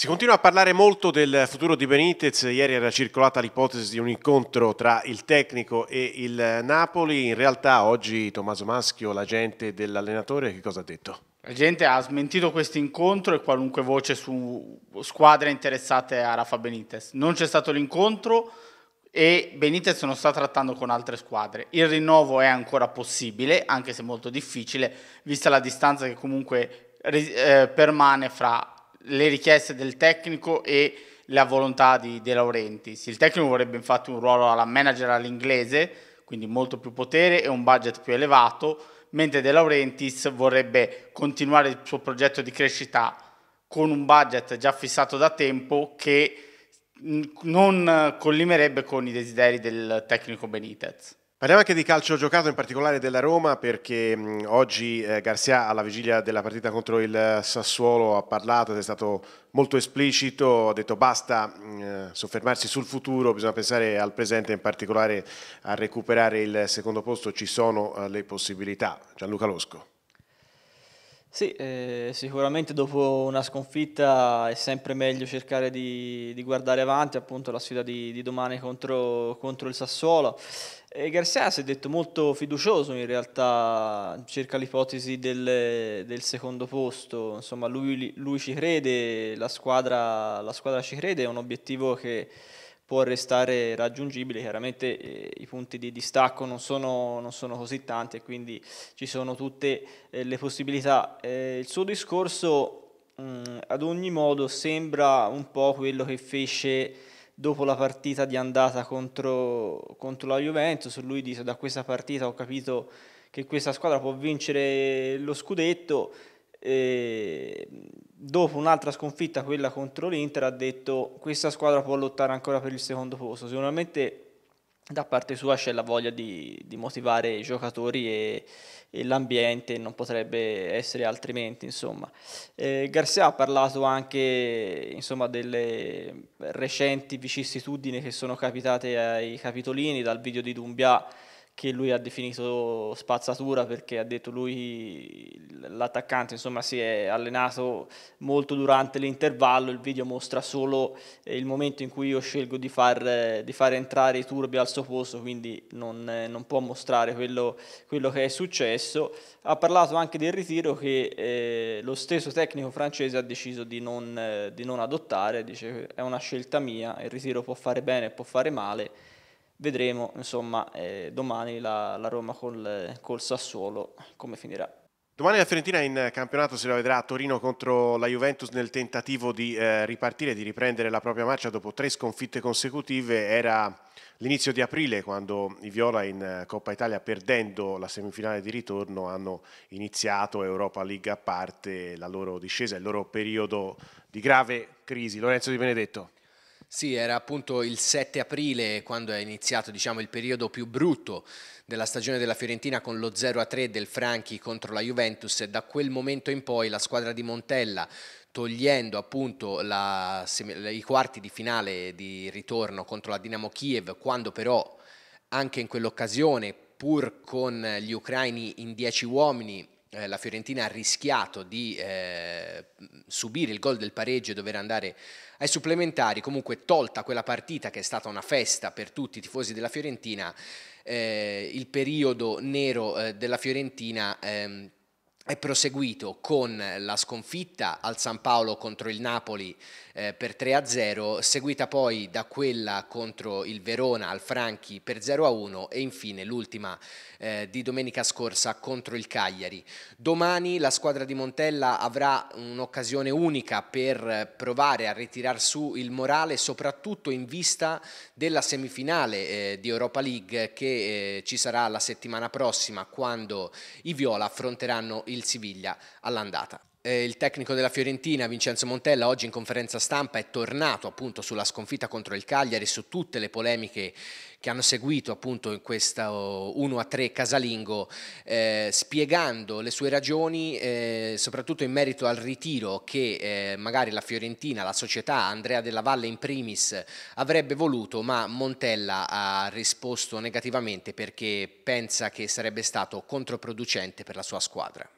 Si continua a parlare molto del futuro di Benitez, ieri era circolata l'ipotesi di un incontro tra il tecnico e il Napoli, in realtà oggi Tommaso Maschio, l'agente dell'allenatore, che cosa ha detto? La gente ha smentito questo incontro e qualunque voce su squadre interessate a Rafa Benitez. Non c'è stato l'incontro e Benitez non sta trattando con altre squadre. Il rinnovo è ancora possibile, anche se molto difficile, vista la distanza che comunque eh, permane fra le richieste del tecnico e la volontà di De Laurentiis. Il tecnico vorrebbe infatti un ruolo alla manager all'inglese, quindi molto più potere e un budget più elevato, mentre De Laurentiis vorrebbe continuare il suo progetto di crescita con un budget già fissato da tempo che non collimerebbe con i desideri del tecnico Benitez. Parliamo anche di calcio giocato, in particolare della Roma, perché oggi eh, Garcia alla vigilia della partita contro il Sassuolo ha parlato ed è stato molto esplicito, ha detto basta soffermarsi sul futuro, bisogna pensare al presente, in particolare a recuperare il secondo posto, ci sono eh, le possibilità. Gianluca Losco. Sì, eh, sicuramente dopo una sconfitta è sempre meglio cercare di, di guardare avanti, appunto la sfida di, di domani contro, contro, il Sassuolo. E Garcia si è detto molto fiducioso in realtà circa l'ipotesi del, del, secondo posto, insomma lui, lui ci crede, la squadra, la squadra ci crede, è un obiettivo che può restare raggiungibile, chiaramente eh, i punti di distacco non sono, non sono così tanti e quindi ci sono tutte eh, le possibilità. Eh, il suo discorso mh, mm, ad ogni modo sembra un po' quello che fece dopo la partita di andata contro, contro la Juventus, lui dice da questa partita ho capito che questa squadra può vincere lo scudetto, dopo un'altra sconfitta, quella contro l'Inter, ha detto questa squadra può lottare ancora per il secondo posto. Sicuramente da parte sua c'è la voglia di, di motivare i giocatori e, e, l'ambiente, non potrebbe essere altrimenti. Insomma. Eh, Garcia ha parlato anche insomma, delle recenti vicissitudini che sono capitate ai capitolini dal video di Dumbia che lui ha definito spazzatura perché ha detto lui l'attaccante insomma si è allenato molto durante l'intervallo il video mostra solo eh, il momento in cui io scelgo di far, eh, di far entrare i turbi al suo posto quindi non, eh, non può mostrare quello, quello, che è successo ha parlato anche del ritiro che eh, lo stesso tecnico francese ha deciso di non, eh, di non adottare dice è una scelta mia il ritiro può fare bene può fare male vedremo insomma eh, domani la, la, Roma col, col Sassuolo come finirà. Domani la Fiorentina in campionato se la vedrà a Torino contro la Juventus nel tentativo di eh, ripartire, di riprendere la propria marcia dopo tre sconfitte consecutive. Era l'inizio di aprile quando i Viola in eh, Coppa Italia perdendo la semifinale di ritorno hanno iniziato Europa League a parte la loro discesa, il loro periodo di grave crisi. Lorenzo Di Benedetto. Sì, era appunto il 7 aprile quando è iniziato diciamo, il periodo più brutto della stagione della Fiorentina con lo 0-3 del Franchi contro la Juventus e da quel momento in poi la squadra di Montella togliendo appunto la, i quarti di finale di ritorno contro la Dinamo Kiev quando però anche in quell'occasione pur con gli ucraini in 10 uomini eh, la Fiorentina ha rischiato di eh, subire il gol del pareggio e dover andare ai supplementari, comunque tolta quella partita che è stata una festa per tutti i tifosi della Fiorentina, eh, il periodo nero eh, della Fiorentina ehm, è proseguito con la sconfitta al San Paolo contro il Napoli eh, per 3-0, seguita poi da quella contro il Verona al Franchi per 0-1 e infine l'ultima eh, di domenica scorsa contro il Cagliari. Domani la squadra di Montella avrà un'occasione unica per provare a ritirar su il morale, soprattutto in vista della semifinale eh, di Europa League che eh, ci sarà la settimana prossima quando i Viola affronteranno il il Siviglia all'andata. Eh, il tecnico della Fiorentina, Vincenzo Montella, oggi in conferenza stampa è tornato appunto sulla sconfitta contro il Cagliari, su tutte le polemiche che hanno seguito appunto in questo 1-3 casalingo, eh, spiegando le sue ragioni, eh, soprattutto in merito al ritiro che eh, magari la Fiorentina, la società, Andrea della Valle in primis, avrebbe voluto, ma Montella ha risposto negativamente perché pensa che sarebbe stato controproducente per la sua squadra.